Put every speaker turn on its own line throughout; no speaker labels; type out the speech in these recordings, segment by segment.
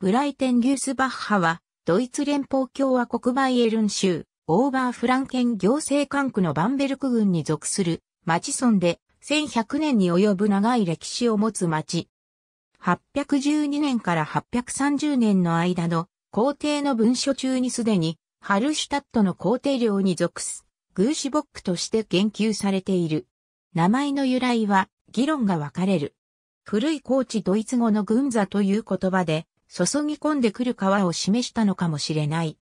ブライテン・ギュースバッハは、ドイツ連邦共和国バイエルン州、オーバーフランケン行政管区のバンベルク郡に属する町村で、1100年に及ぶ長い歴史を持つ町。812年から830年の間の皇帝の文書中にすでに、ハルシュタットの皇帝領に属す、グーシュボックとして言及されている。名前の由来は、議論が分かれる。古い高知ドイツ語の軍座という言葉で、注ぎ込んでくる川を示したのかもしれない。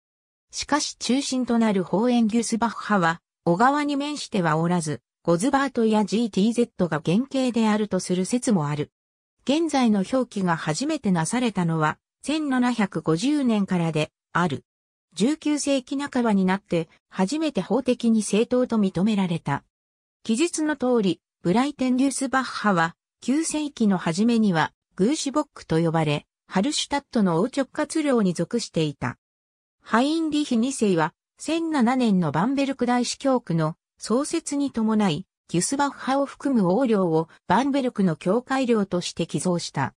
しかし中心となるホーエンギュスバッハは、小川に面してはおらず、ゴズバートや GTZ が原型であるとする説もある。現在の表記が初めてなされたのは、1750年からで、ある。19世紀半ばになって、初めて法的に正当と認められた。記述の通り、ブライテンデュースバッハは、9世紀の初めには、グーシュボックと呼ばれ、ハルシュタットの王直轄領に属していた。ハインリヒ2世は、1007年のバンベルク大司教区の創設に伴い、ギュスバッハを含む王領をバンベルクの教会領として寄贈した。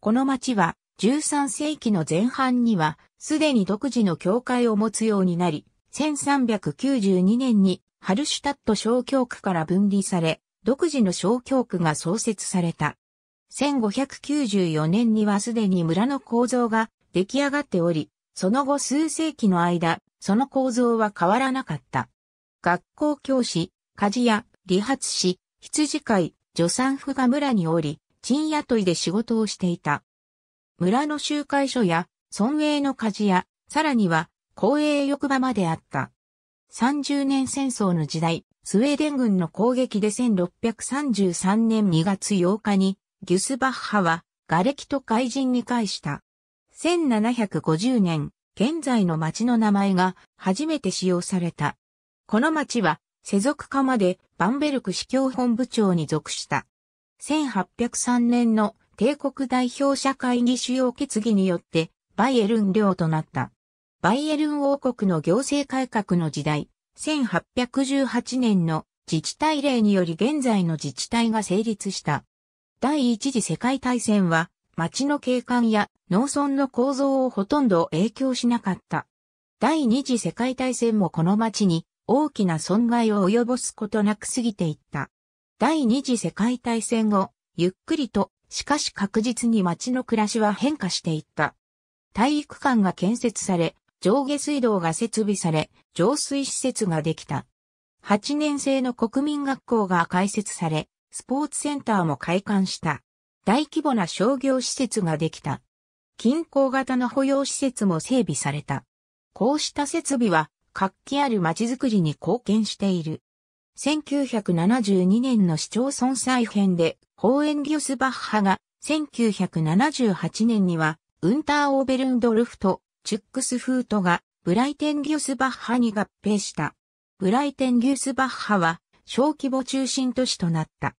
この町は13世紀の前半にはすでに独自の教会を持つようになり、1392年にハルシュタット小教区から分離され、独自の小教区が創設された。1594年にはすでに村の構造が出来上がっており、その後数世紀の間、その構造は変わらなかった。学校教師、鍛冶屋、理髪師、羊飼い、助産婦が村におり、賃雇いで仕事をしていた。村の集会所や、村営の鍛冶屋、さらには、公営浴場まであった。30年戦争の時代、スウェーデン軍の攻撃で1633年2月8日にギュスバッハは、瓦礫と怪人に返した。1750年、現在の町の名前が初めて使用された。この町は、世俗化までバンベルク司教本部長に属した。1803年の帝国代表者会議主要決議によって、バイエルン領となった。バイエルン王国の行政改革の時代、1818年の自治体令により現在の自治体が成立した。第一次世界大戦は、町の景観や農村の構造をほとんど影響しなかった。第二次世界大戦もこの町に大きな損害を及ぼすことなく過ぎていった。第二次世界大戦後、ゆっくりと、しかし確実に町の暮らしは変化していった。体育館が建設され、上下水道が設備され、浄水施設ができた。8年生の国民学校が開設され、スポーツセンターも開館した。大規模な商業施設ができた。近郊型の保養施設も整備された。こうした設備は活気ある街づくりに貢献している。1972年の市町村再編で、ホーエンギュスバッハが、1978年には、ウンター・オーベルンドルフと、チュックスフートが、ブライテンギュスバッハに合併した。ブライテンギュスバッハは、小規模中心都市となった。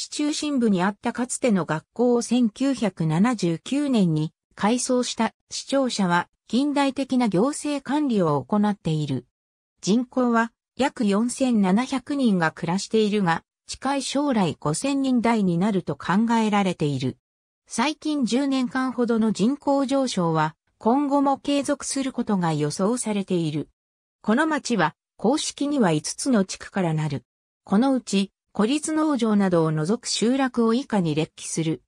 市中心部にあったかつての学校を1979年に改装した市庁舎は近代的な行政管理を行っている。人口は約4700人が暮らしているが、近い将来5000人台になると考えられている。最近10年間ほどの人口上昇は今後も継続することが予想されている。この町は公式には5つの地区からなる。このうち孤立農場などを除く集落を以下に列記する。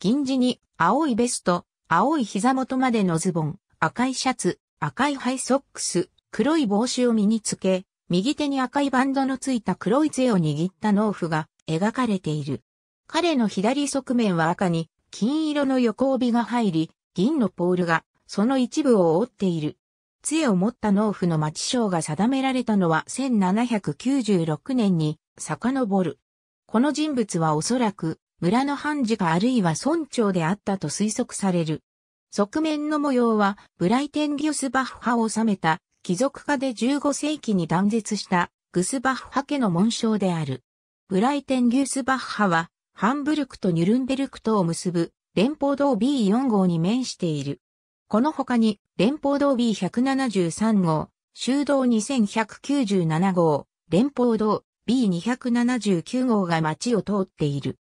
銀地に青いベスト、青い膝元までのズボン、赤いシャツ、赤いハイソックス、黒い帽子を身につけ、右手に赤いバンドのついた黒い杖を握った農夫が描かれている。彼の左側面は赤に金色の横帯が入り、銀のポールがその一部を覆っている。杖を持った農夫の町章が定められたのは1796年に遡る。この人物はおそらく村の判事かあるいは村長であったと推測される。側面の模様はブライテン・ギュスバッフを治めた貴族家で15世紀に断絶したグスバッフ家の紋章である。ブライテン・ギュスバッフはハンブルクとニュルンベルクとを結ぶ連邦道 B4 号に面している。この他に連邦道 B173 号、修道2197号、連邦道 B279 号が街を通っている。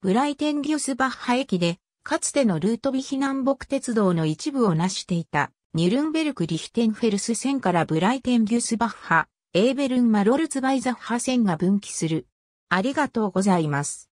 ブライテンギュスバッハ駅で、かつてのルートビヒ南北鉄道の一部を成していた、ニュルンベルク・リヒテンフェルス線からブライテンギュスバッハ、エーベルン・マロルツバイザッハ線が分岐する。ありがとうございます。